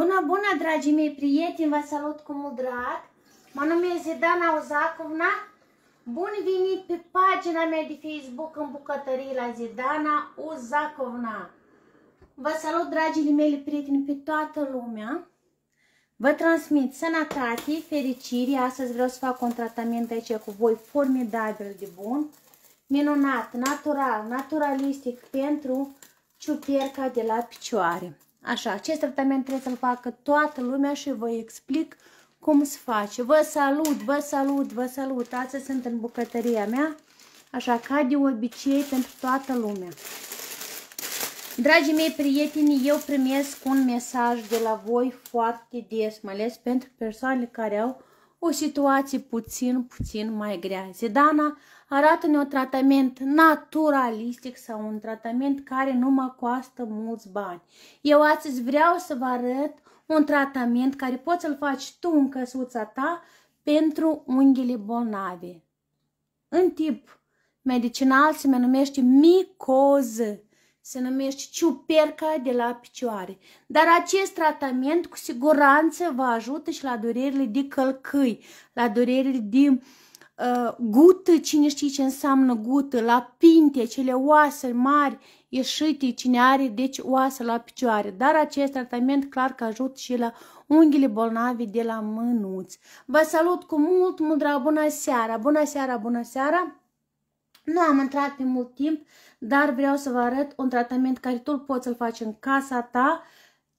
Bună, bună, dragii mei prieteni, vă salut cu mult drag. Mă numesc Zidana Ozacovna. Bun venit pe pagina mea de Facebook în bucătării la Zidana Uzacovna. Vă salut, dragii mei prieteni, pe toată lumea. Vă transmit sănătate, fericire. Astăzi vreau să fac un tratament aici cu voi formidabil de bun. Minunat, natural, naturalistic pentru ciuperca de la picioare. Așa, acest tratament trebuie să-l facă toată lumea și vă explic cum se face. Vă salut, vă salut, vă salut. Astăzi sunt în bucătăria mea, așa ca de obicei pentru toată lumea. Dragii mei prieteni, eu primesc un mesaj de la voi foarte des, mai ales pentru persoanele care au o situație puțin, puțin mai grea. Zidana, arată-ne un tratament naturalistic sau un tratament care nu mă costă mulți bani. Eu astăzi vreau să vă arăt un tratament care poți să-l faci tu în căsuța ta pentru unghiile bolnave. În tip medicinal se numește micoză se numește ciuperca de la picioare. Dar acest tratament cu siguranță vă ajută și la durerile de călcâi, la durerile de Ă, gută, cine știe ce înseamnă gută, la pinte, cele oase mari, ieșite, cine are, deci oase la picioare. Dar acest tratament clar că ajut și la unghiile bolnave de la mânuți. Vă salut cu mult, mudra, bună seara, bună seara, bună seara! Nu am intrat pe mult timp, dar vreau să vă arăt un tratament care tu poți să-l faci în casa ta,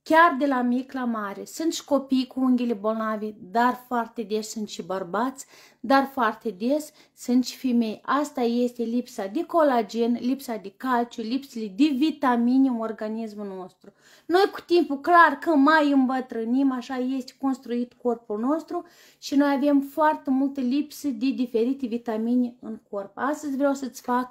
chiar de la mic la mare. Sunt și copii cu unghiile bolnavi, dar foarte des sunt și bărbați, dar foarte des sunt și femei. Asta este lipsa de colagen, lipsa de calciu, lipsile de vitamine în organismul nostru. Noi cu timpul, clar că mai îmbătrânim, așa este construit corpul nostru și noi avem foarte multe lipsi de diferite vitamine în corp. Astăzi vreau să-ți fac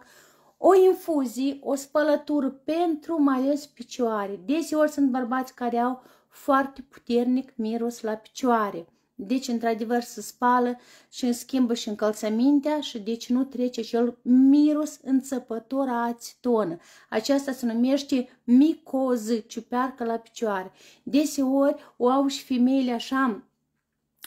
o infuzie, o spălătură pentru mai ales picioare. Deseori sunt bărbați care au foarte puternic miros la picioare. Deci, într-adevăr, se spală și în schimbă și încălțămintea și deci nu trece și el miros înțăpător a acetonă. Aceasta se numește micoză, ciupearcă la picioare. Deseori o au și femeile așa,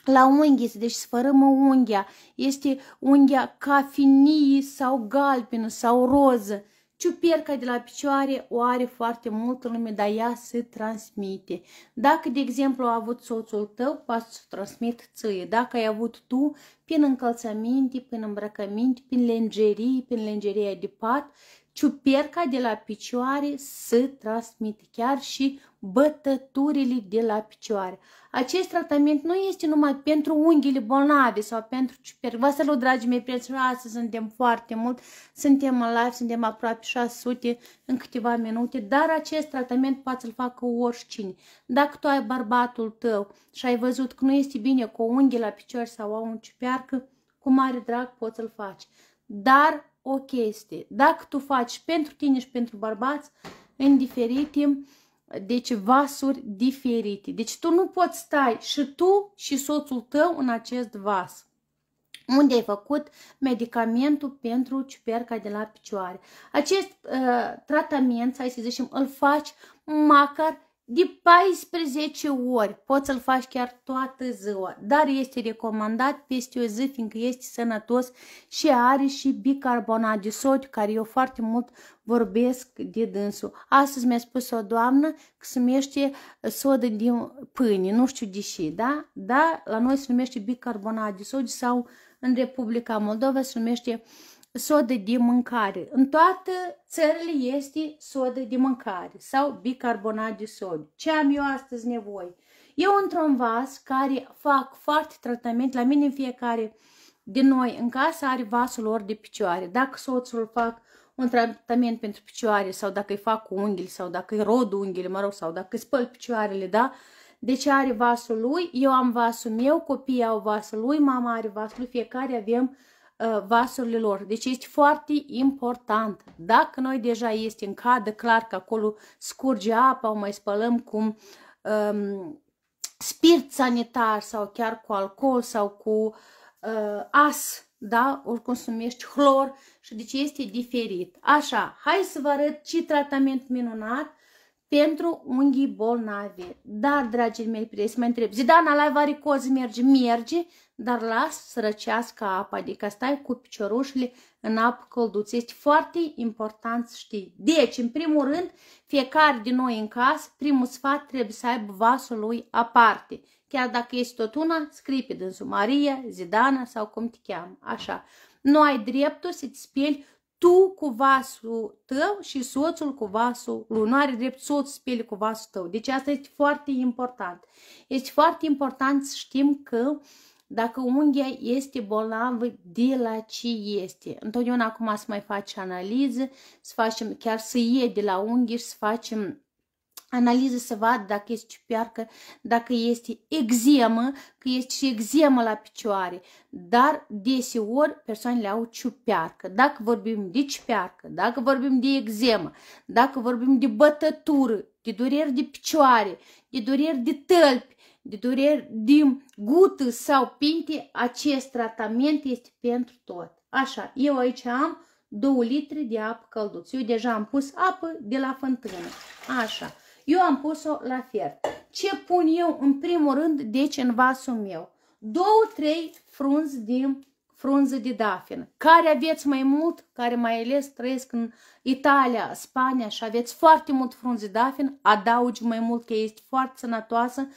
la unghie, deci sfărâmă unghia, este unghia ca finii sau galbenă sau roză. Ciuperca de la picioare o are foarte multă lume, dar ea se transmite. Dacă, de exemplu, a avut soțul tău, poate să transmit ție. Dacă ai avut tu, prin încălțăminte, prin îmbrăcăminte, prin lingerie, prin lenjeria de pat, ciuperca de la picioare se transmite, chiar și bătăturile de la picioare. Acest tratament nu este numai pentru unghiile bolnave sau pentru ciuperci. Vă salut, dragii mei prieteni, astăzi suntem foarte mult, suntem în live, suntem aproape 600 în câteva minute, dar acest tratament poate să-l facă oricine. Dacă tu ai barbatul tău și ai văzut că nu este bine cu o unghie la picioare sau o un ciupercă, cu mare drag poți să-l faci. Dar o chestie. Dacă tu faci pentru tine și pentru bărbați, în diferite, deci vasuri diferite. Deci tu nu poți stai și tu și soțul tău în acest vas unde ai făcut medicamentul pentru ciuperca de la picioare. Acest uh, tratament, hai să zicem, îl faci măcar de 14 ori, poți să-l faci chiar toată ziua, dar este recomandat peste o zi, fiindcă este sănătos și are și bicarbonat de sodiu, care eu foarte mult vorbesc de dânsul. Astăzi mi-a spus o doamnă că se numește uh, sodă din pâine, nu știu de ce, da? Da, la noi se numește bicarbonat de sodiu sau în Republica Moldova se numește uh, sodă de mâncare. În toată țările este sodă de mâncare sau bicarbonat de sodiu. Ce am eu astăzi nevoie? Eu într-un vas care fac foarte tratament, la mine în fiecare din noi în casă are vasul lor de picioare. Dacă soțul fac un tratament pentru picioare sau dacă îi fac cu unghiile sau dacă îi rod unghiile, mă rog, sau dacă îi spăl picioarele, da? Deci are vasul lui, eu am vasul meu, copiii au vasul lui, mama are vasul lui, fiecare avem uh, Uh, vasurile lor. Deci este foarte important. Dacă noi deja este în cadă, clar că acolo scurge apa, o mai spălăm cu um, spirit sanitar sau chiar cu alcool sau cu uh, as, da? Ori consumești chlor și deci este diferit. Așa, hai să vă arăt ce tratament minunat pentru unghii bolnave. Dar, dragii mei prieteni, mă întreb, Zidana, la varicoz merge? Merge, dar las să răcească apa, adică stai cu piciorușile în apă călduță. Este foarte important să știi. Deci, în primul rând, fiecare din noi în casă, primul sfat trebuie să aibă vasul lui aparte. Chiar dacă este tot una, scrie pe dânsul Maria, Zidana sau cum te cheamă. Așa. Nu ai dreptul să-ți speli tu cu vasul tău și soțul cu vasul lui. Nu are drept soț să speli cu vasul tău. Deci asta este foarte important. Este foarte important să știm că uh, dacă unghia este bolnavă de la ce este. Întotdeauna acum să mai faci analize, să facem, chiar să iei de la unghii și să facem analize să vadă dacă este ciupiarcă, dacă este eczemă, că este și eczemă la picioare, dar deseori persoanele au ciupiarcă. Dacă vorbim de ciupiarcă, dacă vorbim de eczemă, dacă vorbim de bătătură, de dureri de picioare, de dureri de tălpi, de dureri din gută sau pinte, acest tratament este pentru tot. Așa, eu aici am 2 litri de apă călduță. Eu deja am pus apă de la fântână. Așa. Eu am pus-o la fier. Ce pun eu în primul rând, deci în vasul meu? Două, trei frunzi din frunze de dafin. Care aveți mai mult, care mai ales trăiesc în Italia, Spania și aveți foarte mult frunze de dafin, adaugi mai mult că este foarte sănătoasă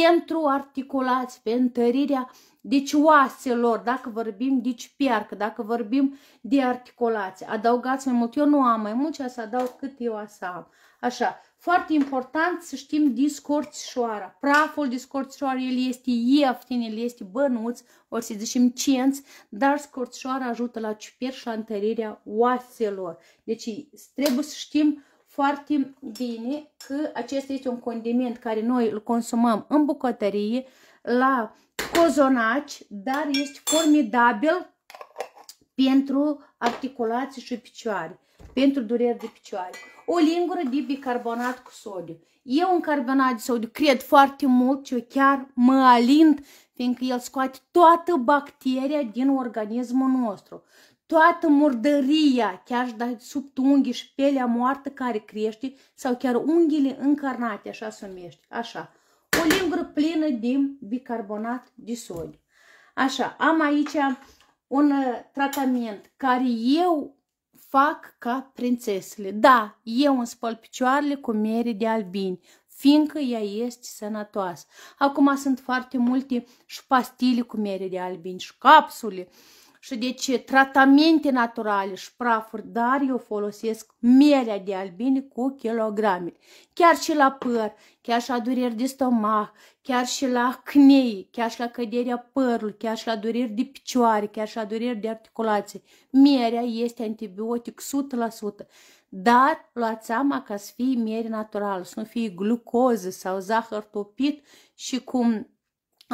pentru articulați, pe întărirea deci oaselor, dacă vorbim deci piarcă, dacă vorbim de articulații, adăugați mai mult. Eu nu am mai mult, să adaug cât eu asta am. Așa, foarte important să știm discorțișoara. Praful discorțișoară, el este ieftin, el este bănuț, ori să zicem cenț, dar scorțișoara ajută la ciper și la întărirea oaselor. Deci trebuie să știm foarte bine că acesta este un condiment care noi îl consumăm în bucătărie, la cozonaci, dar este formidabil pentru articulații și picioare, pentru dureri de picioare. O lingură de bicarbonat cu sodiu. Eu în carbonat de sodiu cred foarte mult și eu chiar mă alind, fiindcă el scoate toată bacteria din organismul nostru toată murdăria, chiar și sub unghii și pelea moartă care crește, sau chiar unghiile încarnate, așa se numește, așa. O lingură plină din bicarbonat de sodiu. Așa, am aici un uh, tratament care eu fac ca prințesele. Da, eu îmi spăl picioarele cu mere de albini, fiindcă ea este sănătoasă. Acum sunt foarte multe și pastile cu mere de albini și capsule. Uh, și deci tratamente naturale și prafuri, dar eu folosesc mielea de albine cu kilograme. Chiar și la păr, chiar și la dureri de stomac, chiar și la cnei, chiar și la căderea părului, chiar și la dureri de picioare, chiar și la dureri de articulații. Mierea este antibiotic 100%, dar luați seama ca să fie miere naturală, să nu fie glucoză sau zahăr topit și cum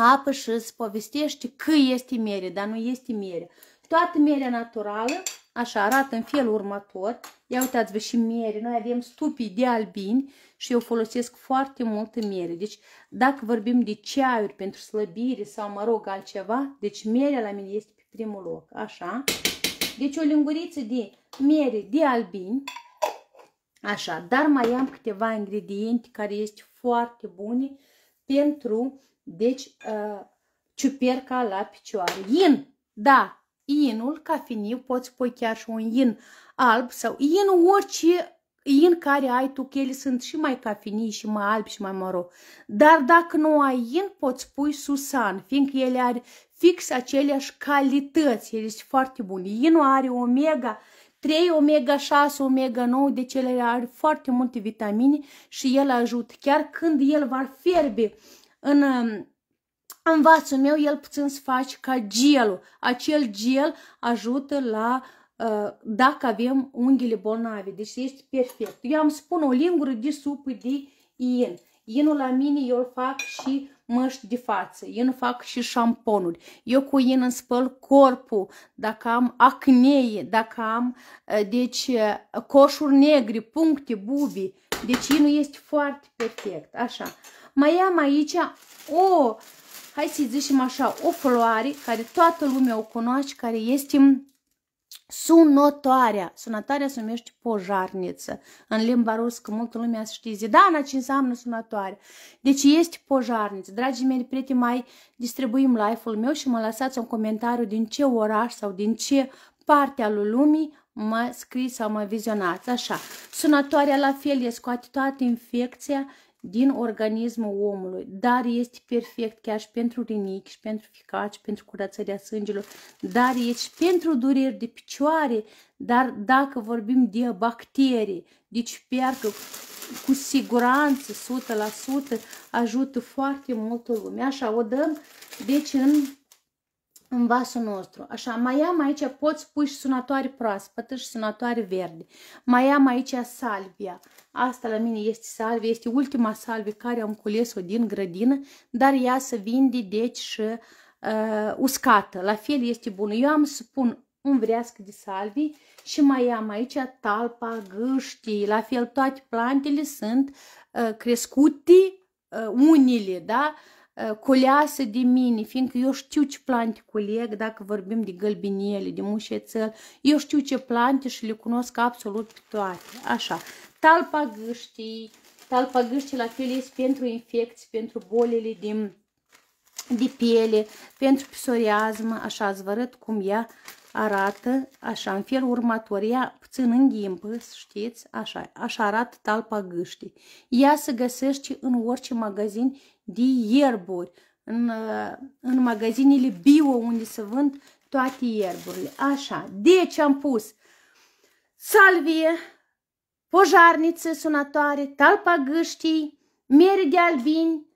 apă și îți povestește că este mere, dar nu este mere. Toată merea naturală, așa, arată în felul următor. Ia uitați-vă și mere. Noi avem stupii de albini și eu folosesc foarte mult mere. Deci, dacă vorbim de ceaiuri pentru slăbire sau, mă rog, altceva, deci merea la mine este pe primul loc. Așa. Deci, o linguriță de mere de albini. Așa, dar mai am câteva ingrediente care este foarte bune pentru deci, uh, ă, ciuperca la picioare. Yin, da, inul, ca finiu, poți pui chiar și un in alb sau in orice in care ai tu, că ele sunt și mai ca finii și mai albi și mai maro. Dar dacă nu ai in, poți pui susan, fiindcă ele are fix aceleași calități, ele sunt foarte bune. Inul are omega 3, omega 6, omega 9, deci ele are foarte multe vitamine și el ajută. Chiar când el va fierbe în um, în vasul meu, el puțin să faci ca gelul. Acel gel ajută la uh, dacă avem unghiile bolnave. Deci este perfect. Eu am spun o lingură de supă de in. Inul la mine eu îl fac și măști de față, eu fac și șamponuri, eu cu in îmi spăl corpul, dacă am acnei dacă am, uh, deci, uh, coșuri negri, puncte, bubi, deci inul este foarte perfect, așa. Mai am aici o, hai să zicem așa, o floare care toată lumea o cunoaște, care este sunătoarea. Sunătoarea se numește pojarniță. În limba ruscă multă lumea să știe zidana ce înseamnă sunătoare. Deci este pojarniță. Dragii mei prieteni, mai distribuim live-ul meu și mă lăsați un comentariu din ce oraș sau din ce parte a lumii mă scris sau mă vizionați. Așa, sunătoarea la fel e scoate toată infecția din organismul omului, dar este perfect chiar și pentru rinichi, și pentru ficaci, pentru curățarea sângelor, dar este și pentru dureri de picioare, dar dacă vorbim de bacterii, deci percă cu siguranță, 100% ajută foarte mult lumea. Așa, o dăm, deci în în vasul nostru. Așa, mai am aici, poți pui și sunătoare proaspătă și sunătoare verde. Mai am aici salvia. Asta la mine este salvia, este ultima salvie care am cules-o din grădină, dar ea se vinde, deci, și uh, uscată. La fel este bună. Eu am să pun un vrească de salvii și mai am aici talpa, gâștii, la fel toate plantele sunt uh, crescute, uh, unile, da? Uh, Eh, culeasă de mine, fiindcă eu știu ce plante culeg, dacă vorbim de gălbiniele, de mușețel, eu știu ce plante și le cunosc absolut pe toate. Așa, talpa gâștii, talpa gâștii la fel este pentru infecții, pentru bolile din de piele, pentru psoriazmă, așa îți vă arăt cum ea arată, așa, în felul următor, ea puțin înghimpă, știți, așa, așa arată talpa gâștii. Ea se găsește în orice magazin, de ierburi, în, în magazinele bio unde se vând toate ierburile. Așa, deci am pus salvie, pojarnițe sunatoare, talpa gâștii, mere de albini,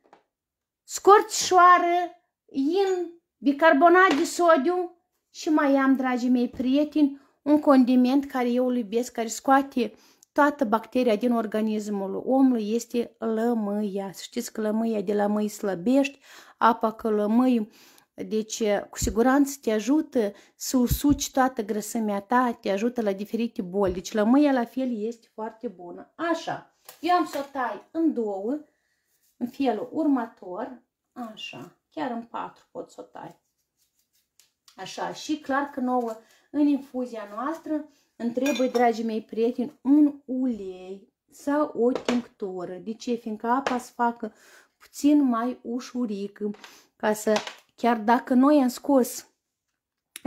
scorțișoară, in, bicarbonat de sodiu și mai am, dragii mei prieteni, un condiment care eu îl iubesc, care scoate toată bacteria din organismul omului este lămâia. Știți că lămâia de la mâi slăbești, apa că lămâi, deci cu siguranță te ajută să usuci toată grăsimea ta, te ajută la diferite boli. Deci lămâia la fel este foarte bună. Așa, eu am să o tai în două, în felul următor, așa, chiar în patru pot să o tai. Așa, și clar că nouă în infuzia noastră îmi trebuie, dragii mei prieteni, un ulei sau o tinctură. De ce? Fiindcă apa se facă puțin mai ușurică, ca să, chiar dacă noi am scos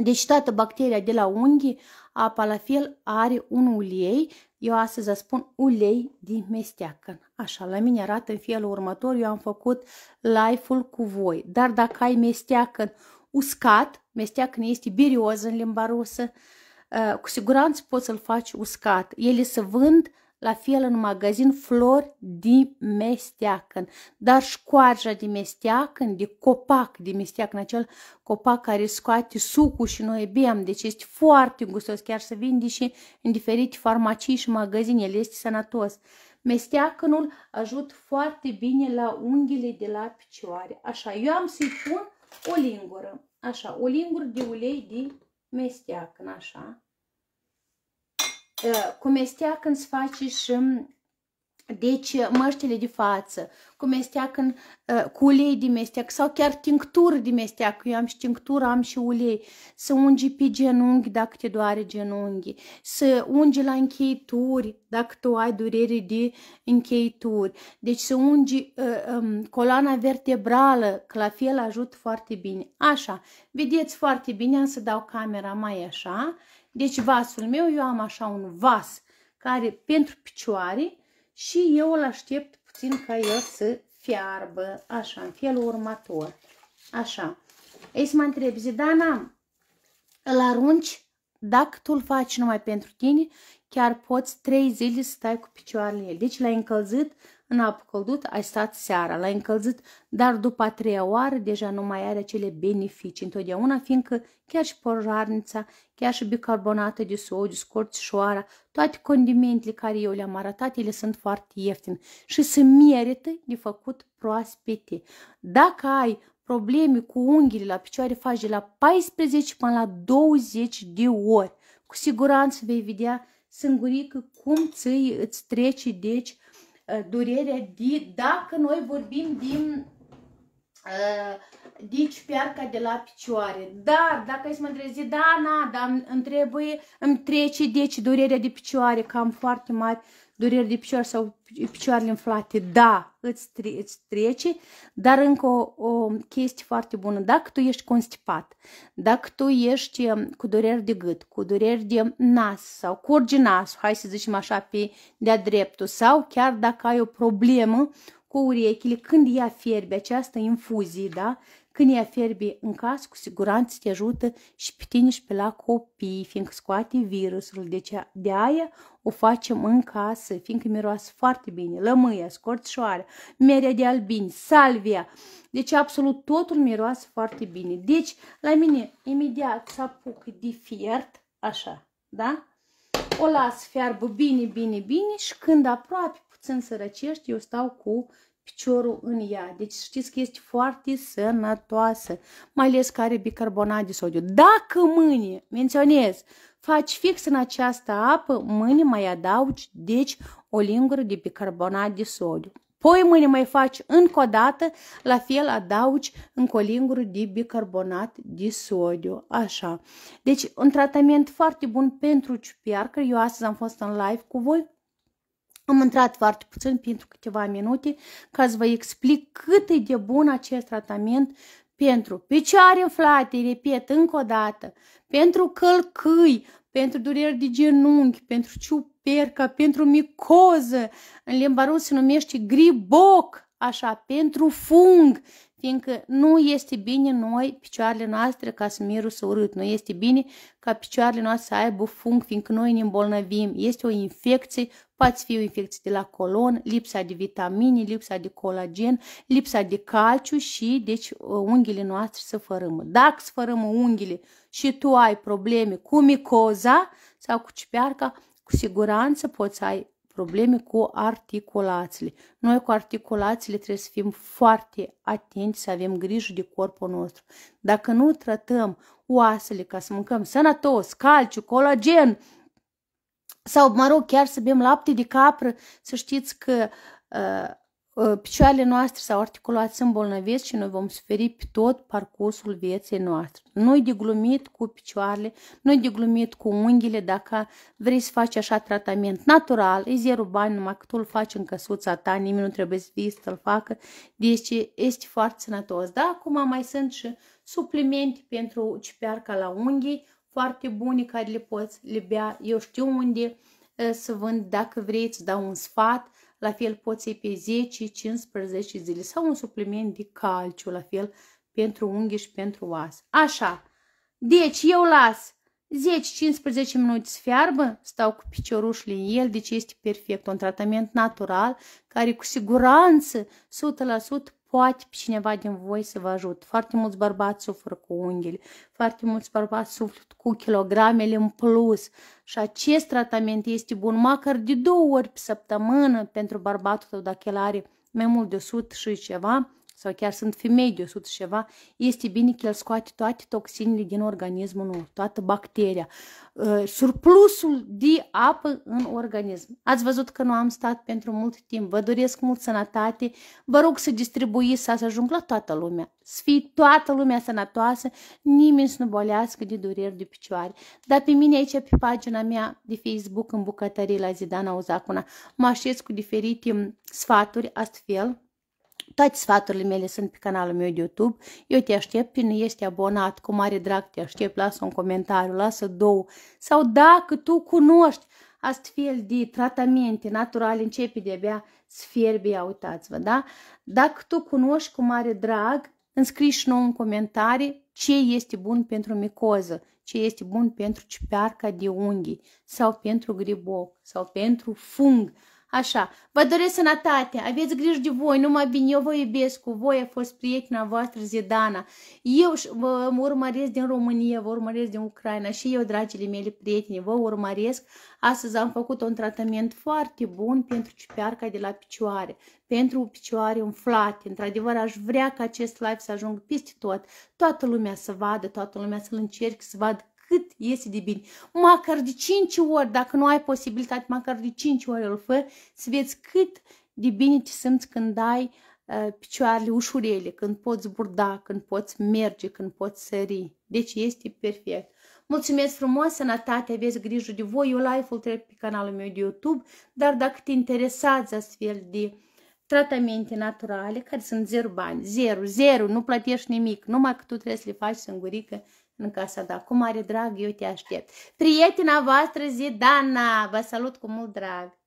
deci toată bacteria de la unghii, apa la fel are un ulei, eu astăzi spun ulei din mesteacă. Așa, la mine arată în felul următor, eu am făcut life ul cu voi. Dar dacă ai mesteacă uscat, mesteacă este birioză în limba rusă, Eh, cu siguranță poți să-l faci uscat. Ele se vând la fel în magazin flori de mesteacăn, dar școarja de mesteacăn, de copac de mesteacăn, acel copac care scoate sucul și noi bem, deci este foarte gustos, chiar să vinde și în diferite farmacii și magazine, el este sănătos. Mesteacănul ajută foarte bine la unghiile de la picioare. Așa, eu am să-i pun o lingură, așa, o lingură de ulei de mesteacăn așa. Ă, cu mesteacăn îți faci și deci, uh, măștile de față, cu mesteac în, uh, cu ulei de mesteac sau chiar tinctură de mesteac. Eu am și tinctură, am și ulei. Să ungi pe genunchi dacă te doare genunchi. Să ungi la încheieturi dacă tu ai durere de încheieturi. Deci să ungi uh, um, coloana vertebrală, că la fel ajută foarte bine. Așa, vedeți foarte bine, am să dau camera mai așa. Deci vasul meu, eu am așa un vas care pentru picioare, și eu îl aștept puțin ca el să fiarbă, așa, în felul următor, așa. Ei să mă întreb, Zidana, îl arunci, dacă tu îl faci numai pentru tine, chiar poți trei zile să stai cu picioarele. Deci l-ai încălzit în apă căldută ai stat seara, l-ai încălzit, dar după a treia oară deja nu mai are acele beneficii întotdeauna, fiindcă chiar și porarnița, chiar și bicarbonată de sodiu, scorțișoara, toate condimentele care eu le-am arătat, ele sunt foarte ieftine și se merită de făcut proaspete. Dacă ai probleme cu unghiile la picioare, faci de la 14 până la 20 de ori. Cu siguranță vei vedea sângurică cum ți îți trece, deci, Uh, durere di, dacă noi vorbim din uh, dici piarca de la picioare. Dar dacă ești întrezi, da, na, dar îmi trebuie, îmi trece deci durerea de picioare, cam foarte mare dureri de picior sau picioarele înflate, da, îți, tre- îți trece, dar încă o, o chestie foarte bună, dacă tu ești constipat, dacă tu ești um, cu dureri de gât, cu dureri de nas sau curge nasul, hai să zicem așa, pe de-a dreptul, sau chiar dacă ai o problemă cu urechile, când ea fierbe această infuzie, da, când ea fierbe în casă, cu siguranță te ajută și pe tine și pe la copii, fiindcă scoate virusul. Deci de aia o facem în casă, fiindcă miroase foarte bine. Lămâia, scorțișoare, merea de albini, salvia. Deci absolut totul miroase foarte bine. Deci la mine imediat să apuc de fiert, așa, da? O las fiarbă bine, bine, bine și când aproape puțin să răcești, eu stau cu piciorul în ea. Deci știți că este foarte sănătoasă, mai ales că are bicarbonat de sodiu. Dacă mâine, menționez, faci fix în această apă, mâine mai adaugi, deci, o lingură de bicarbonat de sodiu. Poi mâine mai faci încă o dată, la fel adaugi încă o lingură de bicarbonat de sodiu. Așa. Deci, un tratament foarte bun pentru ciupercă. Eu astăzi am fost în live cu voi, am intrat foarte puțin pentru câteva minute ca să vă explic cât e de bun acest tratament pentru picioare inflate, repet încă o dată, pentru călcâi, pentru dureri de genunchi, pentru ciuperca, pentru micoză, în limba rusă se numește griboc, așa, pentru fung, fiindcă nu este bine noi, picioarele noastre, ca să să urât, nu este bine ca picioarele noastre să aibă fung, fiindcă noi ne îmbolnăvim, este o infecție Poți fi infecție de la colon, lipsa de vitamine, lipsa de colagen, lipsa de calciu și deci uh, unghiile noastre să fărâmă. Dacă să fărâmă unghiile și tu ai probleme cu micoza sau cu ciperca, cu siguranță poți ai probleme cu articulațiile. Noi cu articulațiile trebuie să fim foarte atenți, să avem grijă de corpul nostru. Dacă nu tratăm oasele ca să mâncăm sănătos, calciu, colagen, sau, mă rog, chiar să bem lapte de capră, să știți că uh, picioarele noastre sau articulat, sunt îmbolnăvesc și noi vom suferi pe tot parcursul vieții noastre. Nu-i de glumit cu picioarele, nu-i de glumit cu unghiile dacă vrei să faci așa tratament natural, e zero bani, numai că tu îl faci în căsuța ta, nimeni nu trebuie să vii să-l facă, deci este foarte sănătos. Da, acum mai sunt și suplimente pentru ciperca la unghii, foarte bune care le poți bea. Eu știu unde eh, să vând, dacă vrei, îți dau un sfat, la fel poți iei pe 10-15 zile sau un supliment de calciu, la fel pentru unghii și pentru oas. Așa, deci eu las 10-15 minute să fiarbă, stau cu piciorușele în el, deci este perfect, un tratament natural care cu siguranță 100% poate pe cineva din voi să vă ajut. Foarte mulți bărbați suferă cu unghiile, foarte mulți bărbați suferă cu kilogramele în plus și acest tratament este bun măcar de două ori pe săptămână pentru bărbatul tău dacă el are mai mult de 100 și ceva sau chiar sunt femei de 100 și ceva, este bine că el scoate toate toxinele din organismul nostru, toată bacteria, uh, surplusul de apă în organism. Ați văzut că nu am stat pentru mult timp. Vă doresc mult sănătate. Vă rog să distribuiți să ajung la toată lumea. Să fie toată lumea sănătoasă, nimeni să nu bolească de dureri de picioare. Dar pe mine aici, pe pagina mea de Facebook, în bucătărie la Zidana Uzacuna, mă așez cu diferite sfaturi astfel toate sfaturile mele sunt pe canalul meu de YouTube. Eu te aștept, cine ești abonat, cu mare drag te aștept, lasă un comentariu, lasă două. Sau dacă tu cunoști astfel de tratamente naturale, începe de-abia sfierbia, uitați-vă, da? Dacă tu cunoști cu mare drag, înscrii și nou în comentarii ce este bun pentru micoză, ce este bun pentru cipearca de unghii sau pentru griboc sau pentru fung. Așa, vă doresc sănătate, aveți grijă de voi, numai bine, eu vă iubesc, cu voi a fost prietena voastră Zidana. Eu vă urmăresc din România, vă urmăresc din Ucraina și eu, dragile mele prieteni, vă urmăresc. Astăzi am făcut un tratament foarte bun pentru ciuperca de la picioare, pentru picioare umflate. Într-adevăr, aș vrea ca acest live să ajungă peste tot, toată lumea să vadă, toată lumea să-l încerc, să vadă cât iese de bine. Măcar de 5 ori, dacă nu ai posibilitate, măcar de 5 ori îl fă, să vezi cât de bine te simți când ai uh, picioarele ușurele, când poți burda, când poți merge, când poți sări. Deci este perfect. Mulțumesc frumos, sănătate, aveți grijă de voi, eu live-ul trebuie pe canalul meu de YouTube, dar dacă te interesează astfel de tratamente naturale, care sunt zero bani, zero, zero, nu plătești nimic, numai că tu trebuie să le faci singurică în casa ta. Cum are drag, eu te aștept. Prietena voastră, Zidana, vă salut cu mult drag!